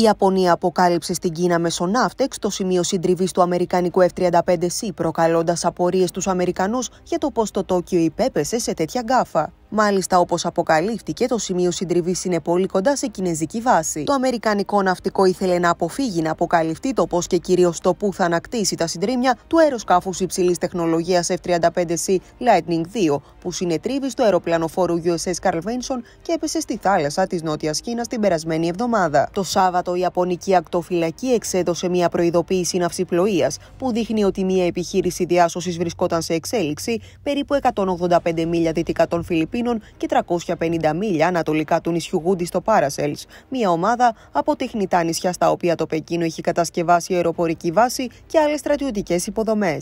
Η Ιαπωνία αποκάλυψε στην Κίνα μέσω ναύτεξ το σημείο συντριβής του Αμερικανικού F-35C, προκαλώντας απορίες στους Αμερικανούς για το πώς το Τόκιο υπέπεσε σε τέτοια γκάφα. Μάλιστα, όπως αποκαλύφθηκε, το σημείο συντριβής είναι πολύ κοντά σε κινέζικη βάση. Το Αμερικανικό ναυτικό ήθελε να αποφύγει να αποκαλυφθεί το πώς και κυρίως το πού θα ανακτήσει τα συντρίμια του αεροσκάφους υψηλής τεχνολογίας F-35C Lightning 2, που συνετρίβει στο αεροπλανοφόρο USS Carl Vinson και έπεσε στη θάλασσα της Νότιας Κίνας την περασμένη εβδομάδα. Το Σάββατο, η Ιαπωνική ακτοφυλακή εξέδωσε μια προειδοποίηση ναυσιπλοείας που δείχνει ότι μια επιχείρηση διάσωσης βρισκόταν σε εξέλιξη περίπου 185 μίλια δυτικά των Φιλιππίνων και 350 μίλια ανατολικά του νησιού Γούντι στο Πάρασελ, μια ομάδα από τεχνητά νησιά στα οποία το Πεκίνο έχει κατασκευάσει αεροπορική βάση και άλλες στρατιωτικές υποδομές.